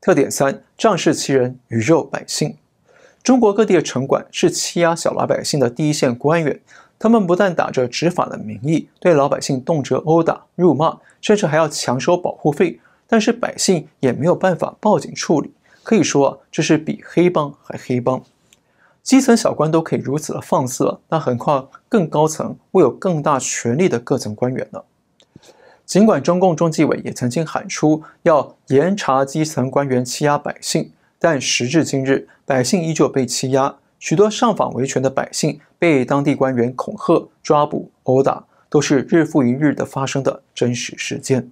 特点三：仗势欺人，鱼肉百姓。中国各地的城管是欺压小老百姓的第一线官员，他们不但打着执法的名义对老百姓动辄殴打、辱骂，甚至还要强收保护费。但是百姓也没有办法报警处理，可以说这是比黑帮还黑帮。基层小官都可以如此的放肆，了，那很快更高层会有更大权力的各层官员呢？尽管中共中纪委也曾经喊出要严查基层官员欺压百姓，但时至今日，百姓依旧被欺压。许多上访维权的百姓被当地官员恐吓、抓捕、殴打，都是日复一日的发生的真实事件。